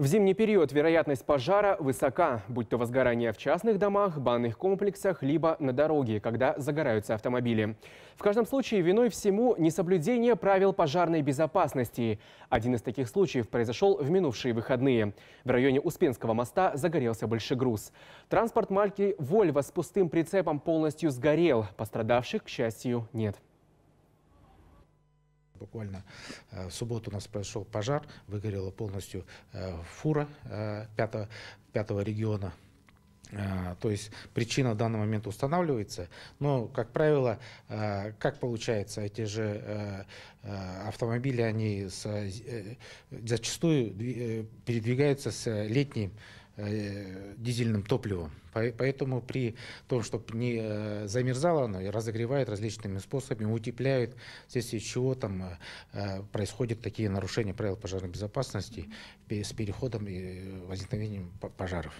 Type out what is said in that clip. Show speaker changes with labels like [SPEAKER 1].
[SPEAKER 1] В зимний период вероятность пожара высока, будь то возгорание в частных домах, банных комплексах, либо на дороге, когда загораются автомобили. В каждом случае виной всему несоблюдение правил пожарной безопасности. Один из таких случаев произошел в минувшие выходные. В районе Успенского моста загорелся большегруз. Транспорт марки Вольва с пустым прицепом полностью сгорел. Пострадавших, к счастью, нет буквально
[SPEAKER 2] э, в субботу у нас произошел пожар, выгорела полностью э, фура э, пятого 5 региона. То есть причина в данный момент устанавливается, но, как правило, как получается, эти же автомобили, они зачастую передвигаются с летним Э, дизельным топливом. Поэтому при том, чтобы не э, замерзало оно, разогревает различными способами, утепляет, вследствие чего там э, происходят такие нарушения правил пожарной безопасности с переходом и возникновением пожаров.